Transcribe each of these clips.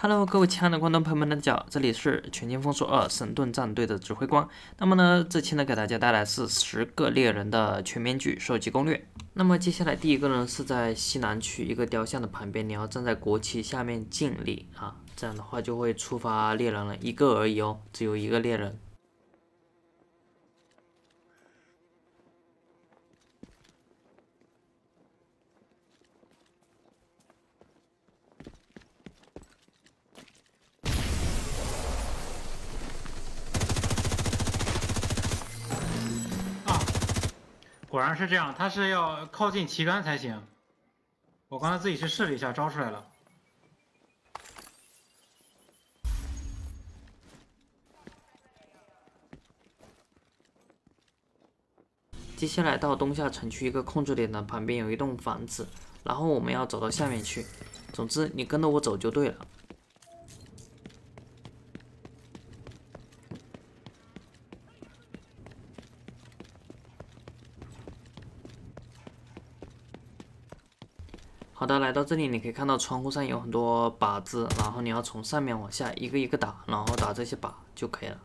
Hello，各位亲爱的观众朋友们，大家好，这里是全军封锁二神盾战队的指挥官。那么呢，这期呢给大家带来是十个猎人的全面具收集攻略。那么接下来第一个呢是在西南区一个雕像的旁边，你要站在国旗下面敬礼啊，这样的话就会触发猎人了一个而已哦，只有一个猎人。果然是这样，他是要靠近旗杆才行。我刚才自己去试了一下，招出来了。接下来到东下城区一个控制点的旁边有一栋房子，然后我们要走到下面去。总之，你跟着我走就对了。好的，来到这里，你可以看到窗户上有很多靶子，然后你要从上面往下一个一个打，然后打这些靶就可以了。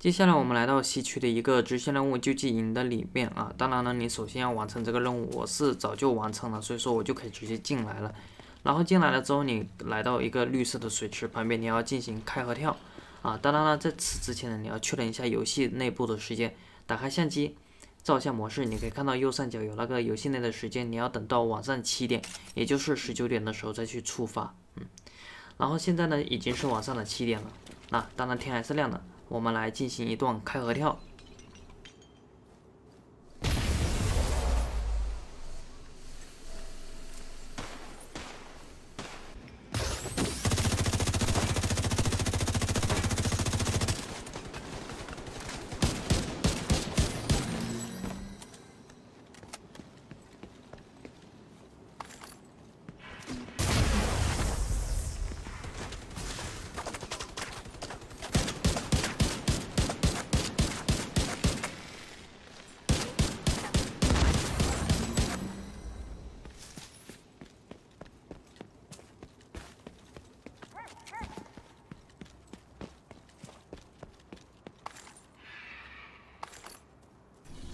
接下来我们来到西区的一个支线任务救济营的里面啊，当然了，你首先要完成这个任务，我是早就完成了，所以说我就可以直接进来了。然后进来了之后，你来到一个绿色的水池旁边，你要进行开合跳啊。当然了，在此之前呢，你要确认一下游戏内部的时间，打开相机，照相模式，你可以看到右上角有那个游戏内的时间，你要等到晚上七点，也就是十九点的时候再去触发。嗯，然后现在呢，已经是晚上的七点了，那当然天还是亮的。我们来进行一段开合跳。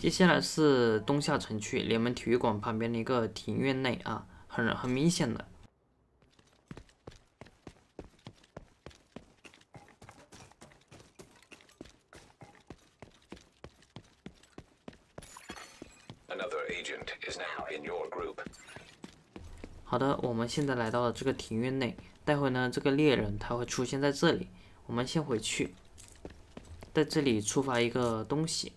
接下来是东夏城区联盟体育馆旁边的一个庭院内啊，很很明显的。好的，我们现在来到了这个庭院内，待会呢这个猎人他会出现在这里，我们先回去，在这里触发一个东西。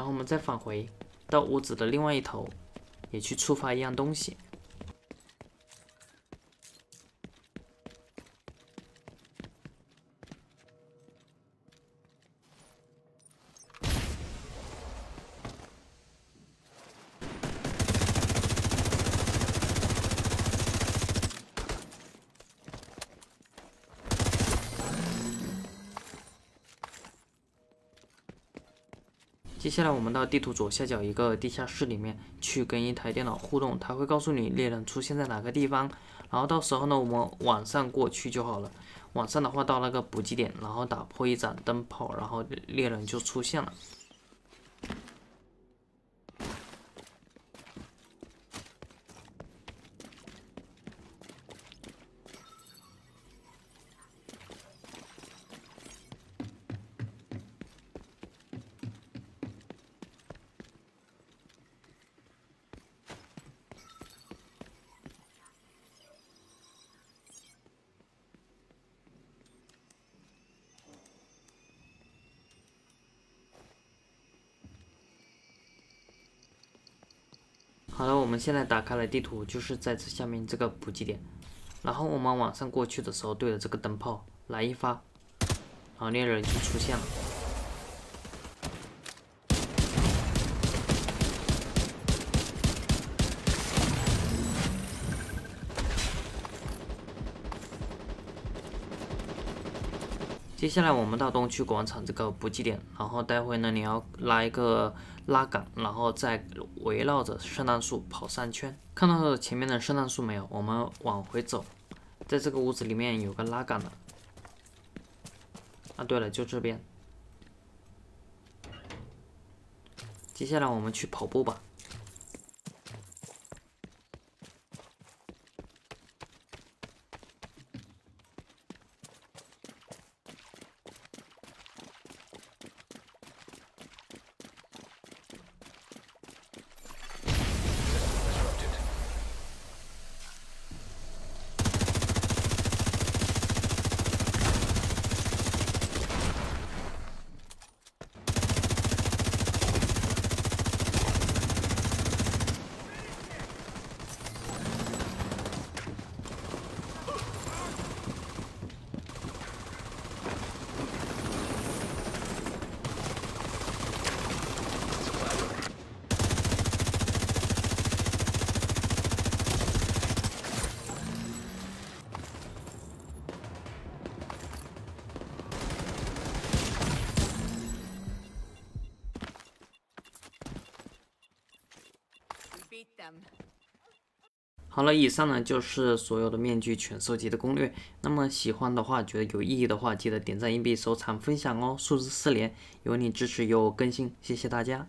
然后我们再返回到屋子的另外一头，也去触发一样东西。接下来，我们到地图左下角一个地下室里面去跟一台电脑互动，它会告诉你猎人出现在哪个地方。然后到时候呢，我们晚上过去就好了。晚上的话，到那个补给点，然后打破一盏灯泡，然后猎人就出现了。好了，我们现在打开了地图，就是在这下面这个补给点。然后我们往上过去的时候，对着这个灯泡来一发，好，猎人就出现了。接下来我们到东区广场这个补给点，然后待会呢你要拉一个拉杆，然后再围绕着圣诞树跑三圈。看到前面的圣诞树没有？我们往回走，在这个屋子里面有个拉杆的。啊，对了，就这边。接下来我们去跑步吧。好了，以上呢就是所有的面具全收集的攻略。那么喜欢的话，觉得有意义的话，记得点赞、硬币、收藏、分享哦！数字四连，有你支持，有我更新，谢谢大家。